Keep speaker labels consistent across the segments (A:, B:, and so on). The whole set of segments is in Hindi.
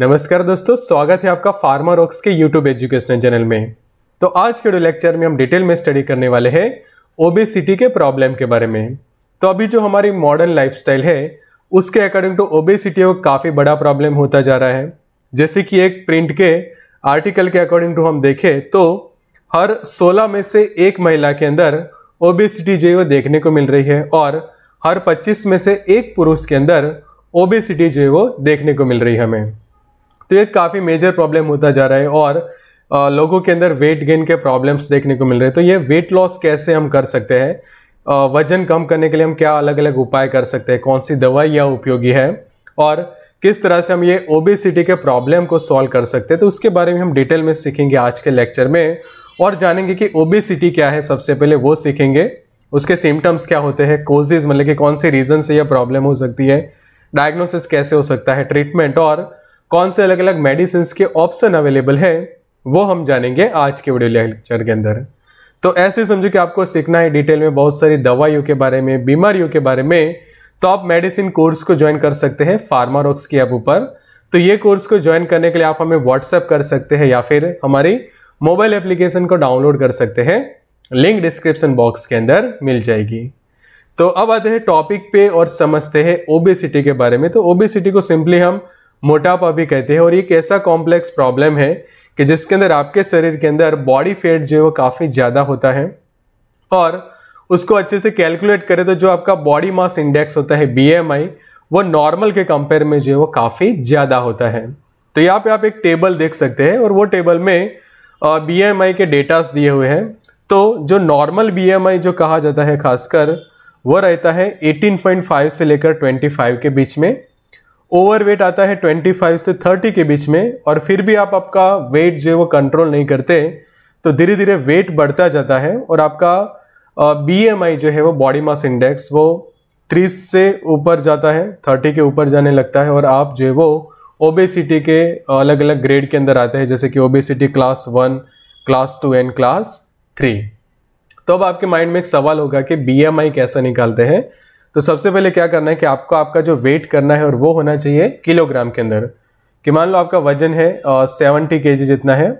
A: नमस्कार दोस्तों स्वागत है आपका फार्मा रॉक्स के यूट्यूब एजुकेशनल चैनल में तो आज के लेक्चर में हम डिटेल में स्टडी करने वाले हैं ओबेसिटी के प्रॉब्लम के बारे में तो अभी जो हमारी मॉडर्न लाइफस्टाइल है उसके अकॉर्डिंग टू ओबेसिटी वो काफ़ी बड़ा प्रॉब्लम होता जा रहा है जैसे कि एक प्रिंट के आर्टिकल के अकॉर्डिंग टू हम देखें तो हर सोलह में से एक महिला के अंदर ओबेसिटी जो देखने को मिल रही है और हर पच्चीस में से एक पुरुष के अंदर ओबेसिटी जो है वो देखने को मिल रही है हमें तो ये काफ़ी मेजर प्रॉब्लम होता जा रहा है और आ, लोगों के अंदर वेट गेन के प्रॉब्लम्स देखने को मिल रहे हैं तो ये वेट लॉस कैसे हम कर सकते हैं वजन कम करने के लिए हम क्या अलग अलग उपाय कर सकते हैं कौन सी दवाई या उपयोगी है और किस तरह से हम ये ओबेसिटी के प्रॉब्लम को सॉल्व कर सकते हैं तो उसके बारे में हम डिटेल में सीखेंगे आज के लेक्चर में और जानेंगे कि ओबेसिटी क्या है सबसे पहले वो सीखेंगे उसके सिम्टम्स क्या होते हैं कोजेज मतलब कि कौन से रीज़न से यह प्रॉब्लम हो सकती है डायग्नोसिस कैसे हो सकता है ट्रीटमेंट और कौन से अलग अलग मेडिसिन के ऑप्शन अवेलेबल है वो हम जानेंगे आज के वीडियो लेक्चर के अंदर तो ऐसे समझो कि आपको सीखना है डिटेल में बहुत सारी दवाइयों के बारे में बीमारियों के बारे में तो आप मेडिसिन कोर्स को ज्वाइन कर सकते हैं फार्मारोक्स की ऐप ऊपर तो ये कोर्स को ज्वाइन करने के लिए आप हमें व्हाट्सएप कर सकते हैं या फिर हमारी मोबाइल एप्लीकेशन को डाउनलोड कर सकते हैं लिंक डिस्क्रिप्शन बॉक्स के अंदर मिल जाएगी तो अब आते हैं टॉपिक पे और समझते हैं ओबेसिटी के बारे में तो ओबेसिटी को सिंपली हम मोटापा भी कहते हैं और एक ऐसा कॉम्प्लेक्स प्रॉब्लम है कि जिसके अंदर आपके शरीर के अंदर बॉडी फैट जो है वो काफ़ी ज़्यादा होता है और उसको अच्छे से कैलकुलेट करें तो जो आपका बॉडी मास इंडेक्स होता है बी वो नॉर्मल के कंपेयर में जो है वो काफ़ी ज़्यादा होता है तो यहाँ पे आप एक टेबल देख सकते हैं और वो टेबल में बी के डेटास दिए हुए हैं तो जो नॉर्मल बी जो कहा जाता है खासकर वो रहता है 18.5 से लेकर 25 के बीच में ओवरवेट आता है 25 से 30 के बीच में और फिर भी आप आपका वेट जो है वो कंट्रोल नहीं करते तो धीरे धीरे वेट बढ़ता जाता है और आपका बी जो है वो बॉडी मास इंडेक्स वो तीस से ऊपर जाता है थर्टी के ऊपर जाने लगता है और आप जो है वो ओबेसिटी के अलग अलग ग्रेड के अंदर आते हैं जैसे कि obesity class one class two and class three तो अब आपके माइंड में एक सवाल होगा कि बी कैसा निकालते हैं तो सबसे पहले क्या करना है कि आपको आपका जो वेट करना है और वो होना चाहिए किलोग्राम के अंदर कि मान लो आपका वजन है सेवेंटी के जितना है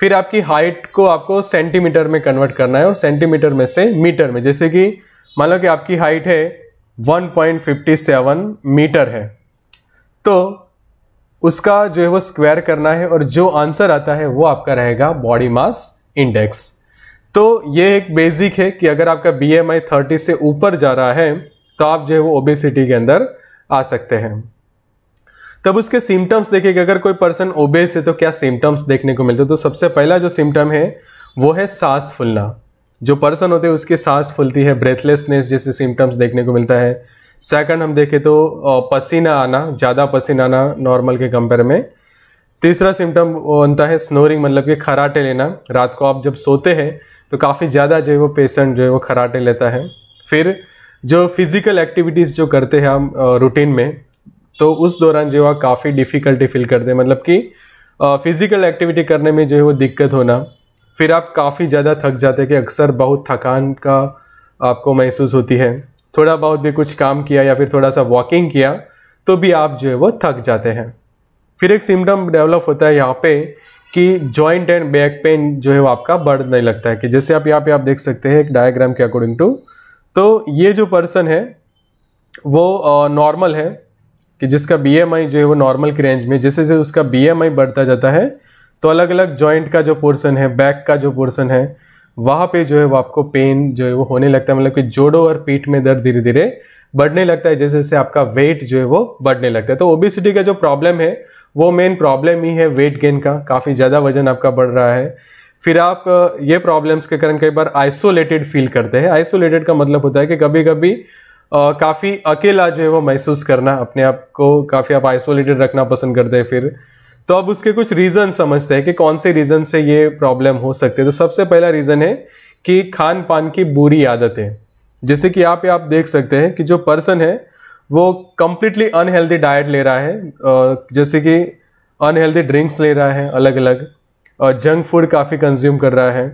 A: फिर आपकी हाइट को आपको सेंटीमीटर में कन्वर्ट करना है और सेंटीमीटर में से मीटर में जैसे कि मान लो कि आपकी हाइट है 1.57 मीटर है तो उसका जो है वो स्क्वायर करना है और जो आंसर आता है वो आपका रहेगा बॉडी मास इंडेक्स तो ये एक बेसिक है कि अगर आपका बी एम आई थर्टी से ऊपर जा रहा है तो आप जो है वो ओबेसिटी के अंदर आ सकते हैं तब उसके सिम्टम्स देखेंगे अगर कोई पर्सन ओबेस है तो क्या सिम्टम्स देखने को मिलते हैं तो सबसे पहला जो सिम्टम है वो है सांस फूलना जो पर्सन होते हैं उसकी सांस फूलती है ब्रेथलेसनेस जैसे सिम्टम्स देखने को मिलता है सेकंड हम देखें तो पसीना आना ज़्यादा पसीना आना नॉर्मल के कंपेयर में तीसरा सिम्टम वो बनता है स्नोरिंग मतलब कि खराटे लेना रात को आप जब सोते हैं तो काफ़ी ज़्यादा जो है वो पेशेंट जो है वो खराटे लेता है फिर जो फिज़िकल एक्टिविटीज़ जो करते हैं हम रूटीन में तो उस दौरान जो है काफ़ी डिफ़िकल्टी फील करते हैं मतलब कि फिज़िकल एक्टिविटी करने में जो है वो दिक्कत होना फिर आप काफ़ी ज़्यादा थक जाते हैं कि अक्सर बहुत थकान का आपको महसूस होती है थोड़ा बहुत भी कुछ काम किया या फिर थोड़ा सा वॉकिंग किया तो भी आप जो है वो थक जाते हैं फिर एक सिम्टम डेवलप होता है यहाँ पे कि जॉइंट एंड बैक पेन जो है वो आपका बढ़ने लगता है कि जैसे आप यहाँ पे आप देख सकते हैं एक डायग्राम के अकॉर्डिंग टू तो ये जो पर्सन है वो नॉर्मल है कि जिसका बीएमआई जो है वो नॉर्मल की रेंज में जैसे जैसे उसका बीएमआई बढ़ता जाता है तो अलग अलग जॉइंट का जो पोर्सन है बैक का जो पोर्सन है वहाँ पे जो है वो आपको पेन जो है वो होने लगता है मतलब कि जोड़ों और पीठ में दर्द धीरे धीरे बढ़ने लगता है जैसे जैसे आपका वेट जो है वो बढ़ने लगता है तो ओबिसिटी का जो प्रॉब्लम है वो मेन प्रॉब्लम ही है वेट गेन का काफ़ी ज़्यादा वजन आपका बढ़ रहा है फिर आप ये प्रॉब्लम्स के कारण कई बार आइसोलेटेड फील करते हैं आइसोलेटेड का मतलब होता है कि कभी कभी काफ़ी अकेला जो है वो महसूस करना अपने आप को काफ़ी आप आइसोलेटेड रखना पसंद करते हैं फिर तो अब उसके कुछ रीज़न समझते हैं कि कौन से रीज़न से ये प्रॉब्लम हो सकती है तो सबसे पहला रीज़न है कि खान पान की बुरी आदतें जैसे कि आप आप देख सकते हैं कि जो पर्सन है वो कम्प्लीटली अनहेल्दी डाइट ले रहा है जैसे कि अनहेल्दी ड्रिंक्स ले रहा है अलग अलग जंक फूड काफ़ी कंज्यूम कर रहा है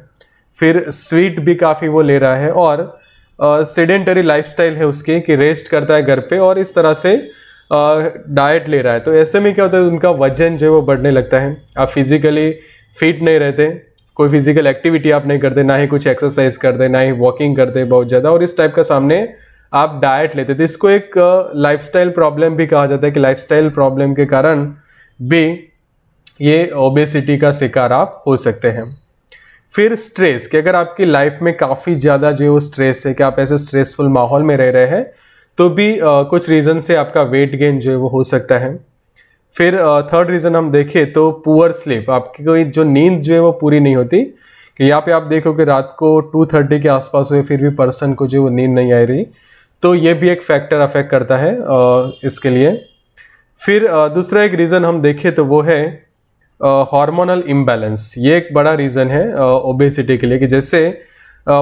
A: फिर स्वीट भी काफ़ी वो ले रहा है और सेडेंटरी लाइफस्टाइल है उसकी कि रेस्ट करता है घर पे और इस तरह से डाइट ले रहा है तो ऐसे में क्या होता है उनका वजन जो है वो बढ़ने लगता है आप फिज़िकली फिट नहीं रहते कोई फिज़िकल एक्टिविटी आप नहीं करते ना ही कुछ एक्सरसाइज करते ना ही वॉकिंग करते बहुत ज़्यादा और इस टाइप का सामने आप डाइट लेते थे इसको एक लाइफस्टाइल प्रॉब्लम भी कहा जाता है कि लाइफस्टाइल प्रॉब्लम के कारण भी ये ओबेसिटी का शिकार आप हो सकते हैं फिर स्ट्रेस कि अगर आपकी लाइफ में काफ़ी ज़्यादा जो वो स्ट्रेस है कि आप ऐसे स्ट्रेसफुल माहौल में रह रहे हैं तो भी आ, कुछ रीज़न से आपका वेट गेन जो है वो हो सकता है फिर थर्ड रीज़न हम देखें तो पुअर स्लीप आपकी कोई जो नींद जो है वो पूरी नहीं होती कि यहाँ पे आप देखो कि रात को टू थर्टी के आसपास हुए फिर भी पर्सन को जो वो नींद नहीं आ रही तो ये भी एक फैक्टर अफेक्ट करता है इसके लिए फिर दूसरा एक रीज़न हम देखें तो वो है हार्मोनल इम्बैलेंस ये एक बड़ा रीज़न है ओबेसिटी के लिए कि जैसे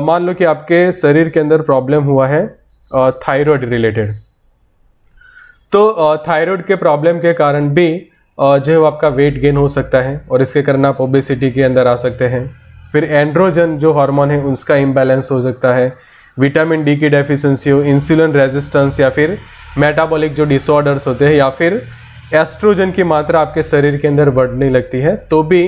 A: मान लो कि आपके शरीर के अंदर प्रॉब्लम हुआ है थायराइड रिलेटेड तो थायराइड के प्रॉब्लम के कारण भी जो है आपका वेट गेन हो सकता है और इसके कारण आप ओबेसिटी के अंदर आ सकते हैं फिर एंड्रोजन जो हार्मोन है उसका इम्बैलेंस हो सकता है विटामिन डी की डेफिशिएंसी हो इंसुलिन रेजिस्टेंस या फिर मेटाबॉलिक जो डिसऑर्डर्स होते हैं या फिर एस्ट्रोजन की मात्रा आपके शरीर के अंदर बढ़ने लगती है तो भी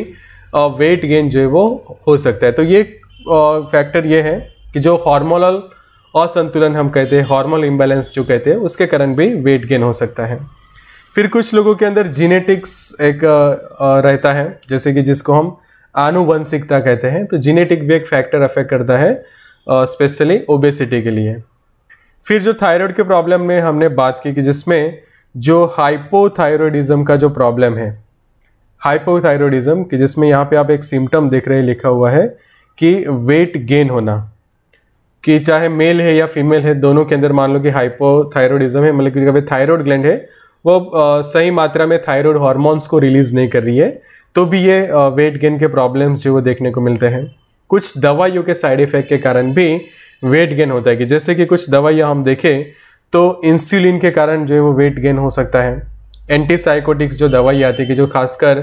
A: वेट गेन जो है वो हो सकता है तो ये फैक्टर ये है कि जो हार्मोनल असंतुलन हम कहते हैं हार्मोनल इम्बैलेंस जो कहते हैं उसके कारण भी वेट गेन हो सकता है फिर कुछ लोगों के अंदर जीनेटिक्स एक रहता है जैसे कि जिसको हम आनुवंशिकता कहते हैं तो जीनेटिक भी एक फैक्टर अफेक्ट करता है स्पेशली ओबेसिटी के लिए फिर जो थायराइड के प्रॉब्लम में हमने बात की कि जिसमें जो हाइपोथायरोडिज्म का जो प्रॉब्लम है हाइपोथायरॉयडिज्म कि जिसमें यहाँ पे आप एक सिम्टम देख रहे हैं लिखा हुआ है कि वेट गेन होना कि चाहे मेल है या फीमेल है दोनों के अंदर मान लो कि हाइपोथायरॉयडिज्म है मतलब कि कभी थायरॉयड ग्लैंड है वो सही मात्रा में थायरॉयड हॉर्मोन्स को रिलीज नहीं कर रही है तो भी ये वेट गेन के प्रॉब्लम्स जो वो देखने को मिलते हैं कुछ दवाइयों के साइड इफेक्ट के कारण भी वेट गेन होता है कि जैसे कि कुछ दवाइयाँ हम देखें तो इंसुलिन के कारण जो है वो वेट गेन हो सकता है एंटीसाइकोटिक्स जो दवाई आती है कि जो खासकर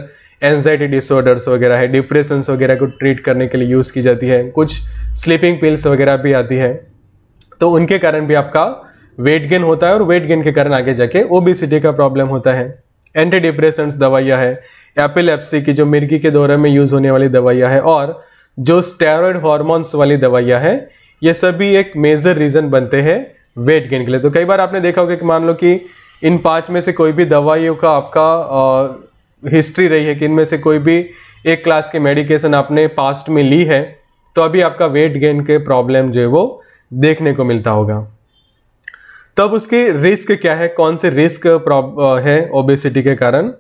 A: एनजाइटी डिसऑर्डर्स वगैरह है डिप्रेशंस वगैरह को ट्रीट करने के लिए यूज़ की जाती है कुछ स्लीपिंग पिल्स वगैरह भी आती है तो उनके कारण भी आपका वेट गेन होता है और वेट गेन के कारण आगे जाके ओबिसिटी का प्रॉब्लम होता है एंटी डिप्रेशंस दवाइयाँ है एपिलेप्सी की जो मिर्गी के दौरे में यूज़ होने वाली दवाइयाँ हैं और जो स्टेरॉयड हॉर्मोन्स वाली दवाइयाँ हैं ये सभी एक मेजर रीज़न बनते हैं वेट गेन के लिए तो कई बार आपने देखा होगा कि मान लो कि इन पाँच में से कोई भी दवाइयों का आपका आ, हिस्ट्री रही है कि इनमें से कोई भी एक क्लास के मेडिकेशन आपने पास्ट में ली है तो अभी आपका वेट गेन के प्रॉब्लम जो है वो देखने को मिलता होगा तब उसकी रिस्क क्या है कौन से रिस्क है ओबेसिटी के कारण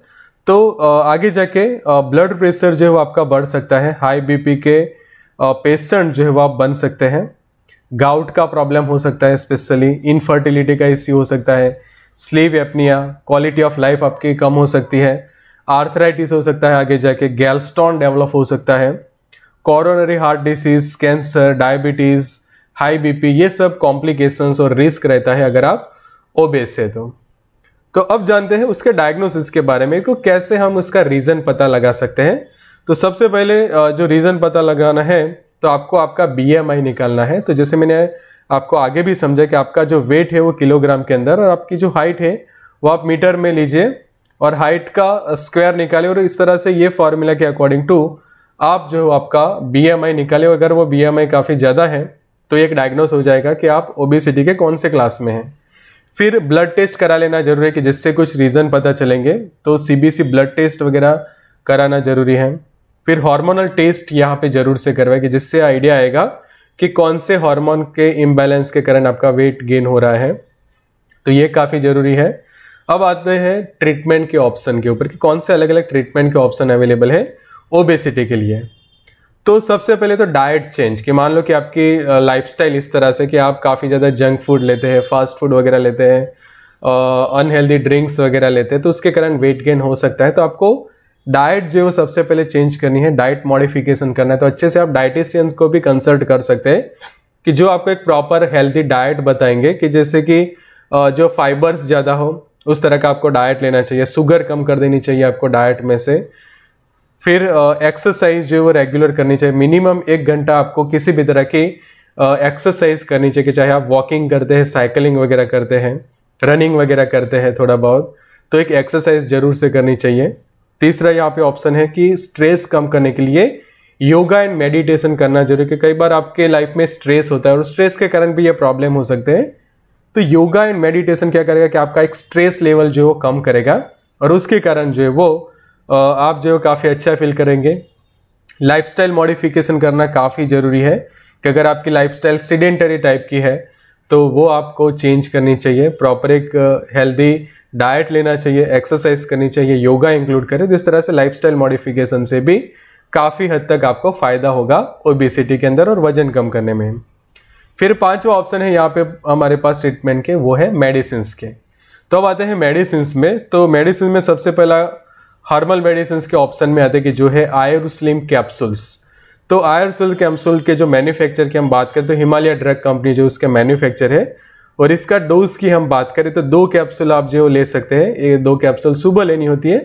A: तो आगे जाके ब्लड प्रेशर जो है वो आपका बढ़ सकता है हाई बीपी के पेशेंट जो है वो आप बन सकते हैं गाउट का प्रॉब्लम हो सकता है स्पेशली इनफर्टिलिटी का इश्यू हो सकता है sleep apnoea quality of life आपकी कम हो सकती है आर्थराइटिस हो सकता है आगे जाके गैलस्टॉन डेवलप हो सकता है coronary heart disease cancer diabetes high BP ये सब कॉम्प्लिकेशंस और रिस्क रहता है अगर आप ओबेस है तो तो अब जानते हैं उसके डायग्नोसिस के बारे में को कैसे हम उसका रीज़न पता लगा सकते हैं तो सबसे पहले जो रीज़न पता लगाना है तो आपको आपका बीएमआई निकालना है तो जैसे मैंने आपको आगे भी समझा कि आपका जो वेट है वो किलोग्राम के अंदर और आपकी जो हाइट है वो आप मीटर में लीजिए और हाइट का स्क्वायर निकाले और इस तरह से ये फॉर्मूला के अकॉर्डिंग टू आप जो आपका बी एम आई निकाले अगर वो बी एम आई काफ़ी ज़्यादा है तो एक डायग्नोस हो जाएगा कि आप ओबेसिटी के कौन से क्लास में हैं फिर ब्लड टेस्ट करा लेना जरूरी है कि जिससे कुछ रीज़न पता चलेंगे तो सीबीसी ब्लड टेस्ट वगैरह कराना जरूरी है फिर हार्मोनल टेस्ट यहाँ पे जरूर से करवाए कि जिससे आइडिया आएगा कि कौन से हार्मोन के इम्बैलेंस के कारण आपका वेट गेन हो रहा है तो ये काफ़ी ज़रूरी है अब आते हैं ट्रीटमेंट के ऑप्शन के ऊपर कि कौन से अलग अलग ट्रीटमेंट के ऑप्शन अवेलेबल है ओबेसिटी के लिए तो सबसे पहले तो डाइट चेंज कि मान लो कि आपकी लाइफस्टाइल इस तरह से कि आप काफ़ी ज़्यादा जंक फूड लेते हैं फास्ट फूड वगैरह लेते हैं अनहेल्दी ड्रिंक्स वगैरह लेते हैं तो उसके कारण वेट गेन हो सकता है तो आपको डाइट जो है सबसे पहले चेंज करनी है डाइट मॉडिफिकेशन करना है तो अच्छे से आप डाइटिशियंस को भी कंसल्ट कर सकते हैं कि जो आपको एक प्रॉपर हेल्थी डाइट बताएंगे कि जैसे कि जो फाइबर्स ज़्यादा हो उस तरह का आपको डाइट लेना चाहिए शुगर कम कर देनी चाहिए आपको डाइट में से फिर एक्सरसाइज जो है वो रेगुलर करनी चाहिए मिनिमम एक घंटा आपको किसी भी तरह की एक्सरसाइज करनी चाहिए चाहे आप वॉकिंग करते हैं साइकिलिंग वगैरह करते हैं रनिंग वगैरह करते हैं थोड़ा बहुत तो एक एक्सरसाइज जरूर से करनी चाहिए तीसरा यहाँ पे ऑप्शन है कि स्ट्रेस कम करने के लिए योगा एंड मेडिटेशन करना जरूरी है कई बार आपके लाइफ में स्ट्रेस होता है और स्ट्रेस के कारण भी ये प्रॉब्लम हो सकते हैं तो योगा एंड मेडिटेशन क्या करेगा कि आपका एक स्ट्रेस लेवल जो है वो कम करेगा और उसके कारण जो है वो आप जो है काफ़ी अच्छा फील करेंगे लाइफस्टाइल मॉडिफिकेशन करना काफ़ी ज़रूरी है कि अगर आपकी लाइफस्टाइल सीडेंटरी टाइप की है तो वो आपको चेंज करनी चाहिए प्रॉपर एक हेल्दी डाइट लेना चाहिए एक्सरसाइज करनी चाहिए योगा इंक्लूड करें तो इस तरह से स्टाइल मॉडिफिकेशन से भी काफ़ी हद तक आपको फ़ायदा होगा ओबीसीटी के अंदर और वजन कम करने में फिर पांचवा ऑप्शन है यहाँ पे हमारे पास ट्रीटमेंट के वो है मेडिसिन के तो अब आते हैं मेडिसिन में तो मेडिसिन में सबसे पहला हार्मल मेडिसिन के ऑप्शन में आते हैं कि जो है आयरुस्लिम कैप्सूल्स तो आयरसल कैप्सूल के जो मैन्युफैक्चर की हम बात करें तो हिमालय ड्रग कंपनी जो उसका मैन्युफैक्चर है और इसका डोज की हम बात करें तो दो कैप्सूल आप जो ले सकते हैं ये दो कैप्सूल सुबह लेनी होती है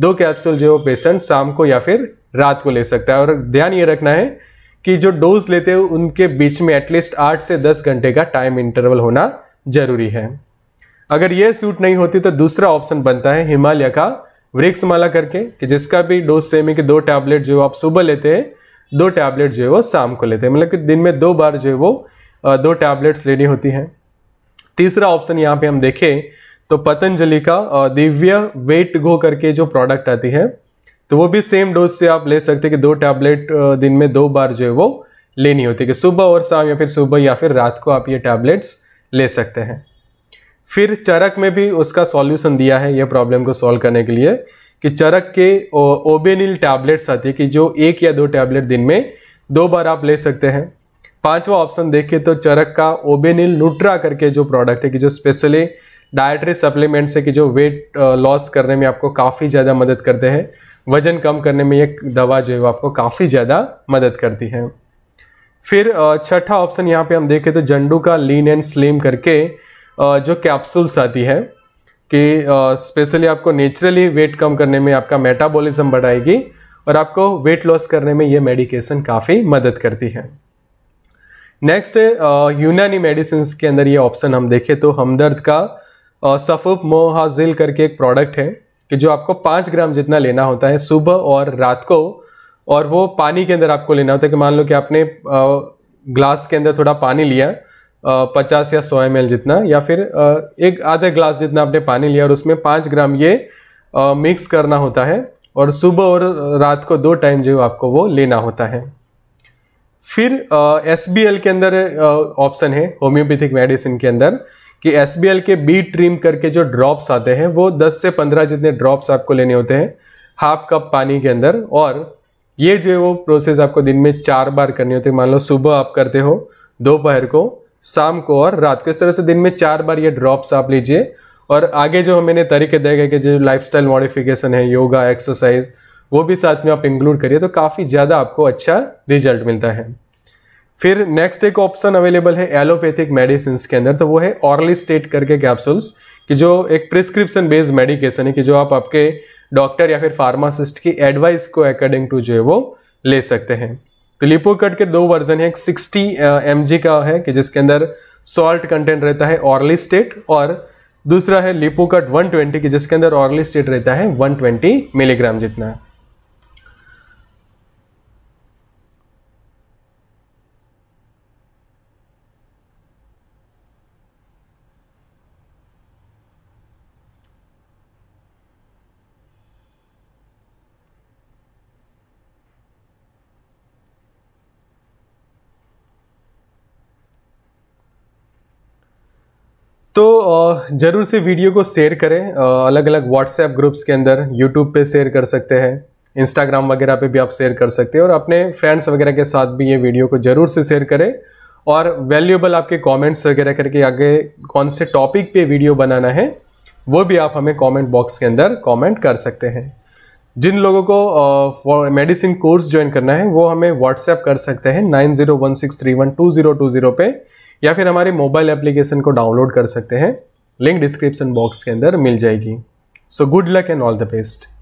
A: दो कैप्सूल जो पेशेंट शाम को या फिर रात को ले सकता है और ध्यान ये रखना है कि जो डोज लेते हैं उनके बीच में एटलीस्ट आठ से दस घंटे का टाइम इंटरवल होना जरूरी है अगर ये सूट नहीं होती तो दूसरा ऑप्शन बनता है हिमालय का वृक्ष माला करके कि जिसका भी डोज सेम है कि दो टैबलेट जो है आप सुबह लेते हैं दो टैबलेट जो है वो शाम को लेते हैं मतलब कि दिन में दो बार जो है वो दो टैबलेट्स लेनी होती हैं तीसरा ऑप्शन यहाँ पे हम देखें तो पतंजलि का दिव्य वेट गो करके जो प्रोडक्ट आती है तो वो भी सेम डोज से आप ले सकते हैं कि दो टैबलेट दिन में दो बार जो है वो लेनी होती है कि सुबह और शाम या फिर सुबह या फिर रात को आप ये टैबलेट्स ले सकते हैं फिर चरक में भी उसका सॉल्यूशन दिया है ये प्रॉब्लम को सॉल्व करने के लिए कि चरक के ओबेनिल टैबलेट्स आती है कि जो एक या दो टैबलेट दिन में दो बार आप ले सकते हैं पांचवा ऑप्शन देखिए तो चरक का ओबेनिल न्यूट्रा करके जो प्रोडक्ट है कि जो स्पेशली डायट्री सप्लीमेंट्स है कि जो वेट लॉस करने में आपको काफ़ी ज़्यादा मदद करते हैं वजन कम करने में ये दवा जो है वो आपको काफ़ी ज़्यादा मदद करती है फिर छठा ऑप्शन यहाँ पे हम देखें तो जंडू का लीन एंड स्लिम करके जो कैप्सूल्स आती है कि स्पेशली आपको नेचुरली वेट कम करने में आपका मेटाबॉलिज्म बढ़ाएगी और आपको वेट लॉस करने में ये मेडिकेशन काफ़ी मदद करती है नेक्स्ट यूनानी मेडिसिन के अंदर ये ऑप्शन हम देखें तो हमदर्द का सफ़ुप मोहाजिल करके एक प्रोडक्ट है कि जो आपको पाँच ग्राम जितना लेना होता है सुबह और रात को और वो पानी के अंदर आपको लेना होता है कि मान लो कि आपने ग्लास के अंदर थोड़ा पानी लिया पचास या सौ एम जितना या फिर एक आधा ग्लास जितना आपने पानी लिया और उसमें पाँच ग्राम ये मिक्स करना होता है और सुबह और रात को दो टाइम जो आपको वो लेना होता है फिर एस के अंदर ऑप्शन है होम्योपैथिक मेडिसिन के अंदर कि एस के बी ट्रीम करके जो ड्रॉप्स आते हैं वो 10 से 15 जितने ड्रॉप्स आपको लेने होते हैं हाफ कप पानी के अंदर और ये जो है वो प्रोसेस आपको दिन में चार बार करनी होती है मान लो सुबह आप करते हो दोपहर को शाम को और रात को इस तरह से दिन में चार बार ये ड्रॉप्स आप लीजिए और आगे जो हमें तरीके दिए गए कि जो लाइफस्टाइल मॉडिफिकेशन है योगा एक्सरसाइज वो भी साथ में आप इंक्लूड करिए तो काफ़ी ज़्यादा आपको अच्छा रिजल्ट मिलता है फिर नेक्स्ट एक ऑप्शन अवेलेबल है एलोपैथिक मेडिसिन के अंदर तो वो है ऑरली स्टेट करके कैप्सूल्स कि जो एक प्रिस्क्रिप्शन बेस्ड मेडिकेशन है कि जो आप आपके डॉक्टर या फिर फार्मासिस्ट की एडवाइस को अकॉर्डिंग टू जो है वो ले सकते हैं तो लिपो कट के दो वर्जन है एक सिक्सटी एम का है कि जिसके अंदर सॉल्ट कंटेंट रहता है ऑर्ली स्टेट और दूसरा है लिपो कट वन ट्वेंटी की जिसके अंदर ऑर्ली स्टेट रहता है वन ट्वेंटी मिलीग्राम जितना है तो ज़रूर से वीडियो को शेयर करें अलग अलग व्हाट्सएप ग्रुप्स के अंदर यूट्यूब पे शेयर कर सकते हैं इंस्टाग्राम वगैरह पे भी आप शेयर कर सकते हैं और अपने फ्रेंड्स वगैरह के साथ भी ये वीडियो को ज़रूर से शेयर करें और वैल्यूबल आपके कमेंट्स वगैरह करके आगे कौन से टॉपिक पे वीडियो बनाना है वो भी आप हमें कमेंट बॉक्स के अंदर कमेंट कर सकते हैं जिन लोगों को मेडिसिन कोर्स ज्वाइन करना है वो हमें व्हाट्सएप कर सकते हैं nine zero one six three one two zero two zero पे या फिर हमारे मोबाइल एप्लीकेशन को डाउनलोड कर सकते हैं लिंक डिस्क्रिप्शन बॉक्स के अंदर मिल जाएगी so good luck and all the best